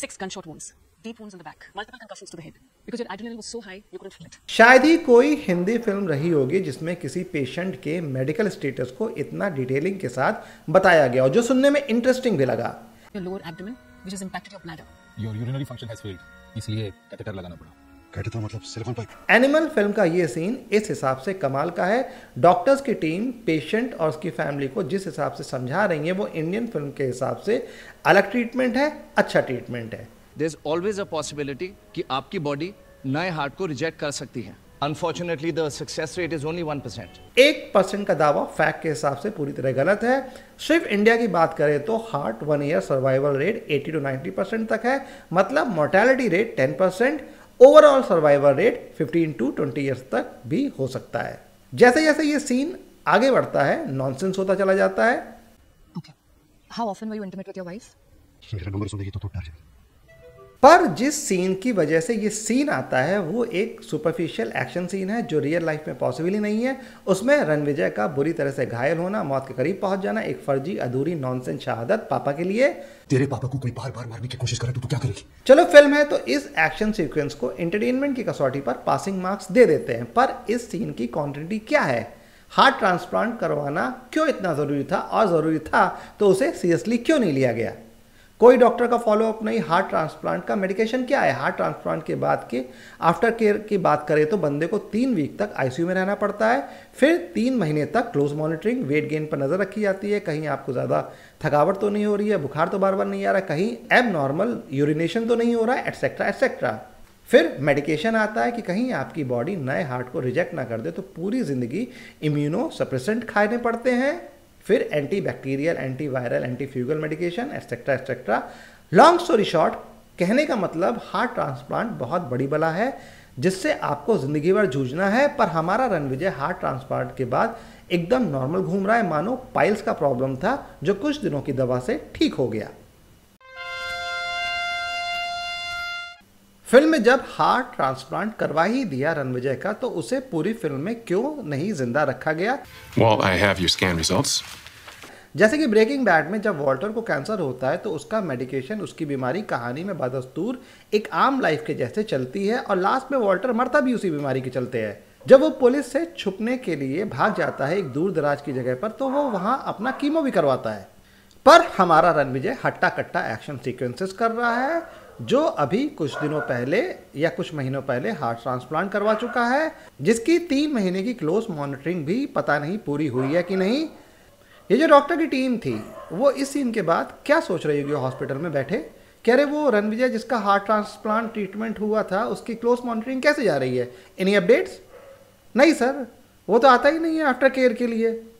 six gunshot wounds, deep wounds in the back, multiple concussions to the head. Because your adrenaline was so high, you couldn't feel it. shayad hi koi hindi film rahi hogi jisme kisi patient ke medical status ko itna detailing ke sath bataya gaya और jo sunne mein interesting bhi laga Your lower abdomen, which has impacted your bladder. Your urinary function has failed, isliye catheter lagana pada तो मतलब silicon pipe animal film का ये scene इस हिसाब से कमाल का है डॉक्टर्स की टीम पेशेंट और उसकी फैमिली को जिस हिसाब से समझा रही है वो इंडियन फिल्म के हिसाब से अलग ट्रीटमेंट है अच्छा ट्रीटमेंट है there is always a possibility कि आपकी बॉडी नए हार्ट को रिजेक्ट कर सकती है Unfortunately, the success rate is only 1%. Percent एक परसेंट का दावा फैक्ट के हिसाब से पूरी तरह गलत है सिर्फ इंडिया की बात करें तो heart one year survival rate 80 to 90 percent तक है मतलब mortality rate 10 percent overall survival rate 15 to 20 years तक भी हो सकता है जैसे जैसे ये सीन आगे बढ़ता है नॉनसेंस होता चला जाता है okay. मेरा नंबर सुन देगी तो तो डर जाएगी पर जिस सीन की वजह से ये सीन आता है वो एक सुपरफिशियल एक्शन सीन है जो रियल लाइफ में पॉसिबल ही नहीं है उसमें रणविजय का बुरी तरह से घायल होना मौत के करीब पहुंच जाना एक फर्जी अधूरी नॉनसेंस शहादत पापा के लिए तेरे पापा को कोई बार बार मारने की कोशिश करे तो क्या करेगी चलो फिल्म है तो इस एक्शन सिक्वेंस को एंटरटेनमेंट की कसौटी पर पासिंग मार्क्स दे देते हैं पर इस सीन की क्वान्टिटी क्या है हार्ट ट्रांसप्लांट करवाना क्यों इतना ज़रूरी था और ज़रूरी था तो उसे सीरियसली क्यों नहीं लिया गया कोई डॉक्टर का फॉलोअप नहीं हार्ट ट्रांसप्लांट का मेडिकेशन क्या है हार्ट ट्रांसप्लांट के बाद के आफ्टर केयर की बात करें तो बंदे को तीन वीक तक आईसीयू में रहना पड़ता है फिर तीन महीने तक क्लोज मॉनिटरिंग वेट गेन पर नज़र रखी जाती है कहीं आपको ज़्यादा थकावट तो नहीं हो रही है बुखार तो बार बार नहीं आ रहा कहीं एब नॉर्मल यूरिनेशन तो नहीं हो रहा है एटसेट्रा एटसेट्रा फिर मेडिकेशन आता है कि कहीं आपकी बॉडी नए हार्ट को रिजेक्ट ना कर दे तो पूरी ज़िंदगी इम्यूनो सप्रेसेंट खाने पड़ते हैं फिर anti bacterial anti viral anti fungal medication etcetera etcetera long story short कहने का मतलब हार्ट ट्रांसप्लांट बहुत बड़ी बला है जिससे आपको ज़िंदगी भर जूझना है पर हमारा रणविजय हार्ट ट्रांसप्लांट के बाद एकदम नॉर्मल घूम रहा है मानो पाइल्स का प्रॉब्लम था जो कुछ दिनों की दवा से ठीक हो गया फिल्म में जब हार्ट ट्रांसप्लांट करवा ही दिया रणविजय का तो उसे पूरी फिल्म में क्यों नहीं जिंदा रखा गया well, I have your scan results. जैसे कि ब्रेकिंग बैड में जब वॉल्टर को कैंसर होता है तो उसका मेडिकेशन उसकी बीमारी कहानी में बदस्तूर एक आम लाइफ के जैसे चलती है और लास्ट में वॉल्टर मरता भी उसी बीमारी के चलते है जब वो पुलिस से छुपने के लिए भाग जाता है एक दूर दराज की जगह पर तो वो वहाँ अपना कीमो भी करवाता है पर हमारा रणविजय हट्टा कट्टा एक्शन सीक्वेंसेस कर रहा है जो अभी कुछ दिनों पहले या कुछ महीनों पहले हार्ट ट्रांसप्लांट करवा चुका है जिसकी तीन महीने की क्लोज मॉनिटरिंग भी पता नहीं पूरी हुई है कि नहीं ये जो डॉक्टर की टीम थी वो इस सीन के बाद क्या सोच रही होगी हॉस्पिटल में बैठे कह रहे वो रणविजय जिसका हार्ट ट्रांसप्लांट ट्रीटमेंट हुआ था उसकी क्लोज मॉनिटरिंग कैसे जा रही है एनी अपडेट्स नहीं सर वो तो आता ही नहीं है आफ्टर केयर के लिए